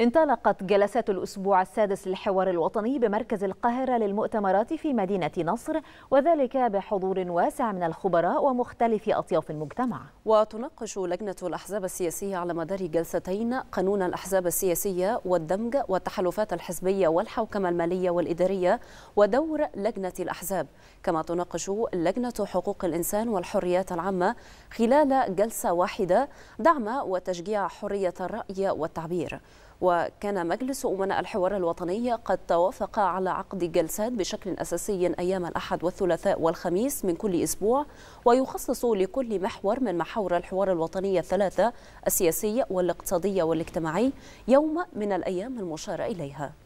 انطلقت جلسات الأسبوع السادس للحوار الوطني بمركز القاهرة للمؤتمرات في مدينة نصر وذلك بحضور واسع من الخبراء ومختلف أطياف المجتمع وتناقش لجنة الأحزاب السياسية على مدار جلستين قانون الأحزاب السياسية والدمج والتحالفات الحزبية والحوكمة المالية والإدارية ودور لجنة الأحزاب كما تناقش لجنة حقوق الإنسان والحريات العامة خلال جلسة واحدة دعم وتشجيع حرية الرأي والتعبير وكان مجلس أمناء الحوار الوطني قد توافق على عقد جلسات بشكل أساسي أيام الأحد والثلاثاء والخميس من كل أسبوع ويخصص لكل محور من محاور الحوار الوطني الثلاثة السياسي والاقتصادي والاجتماعي يوم من الأيام المشار إليها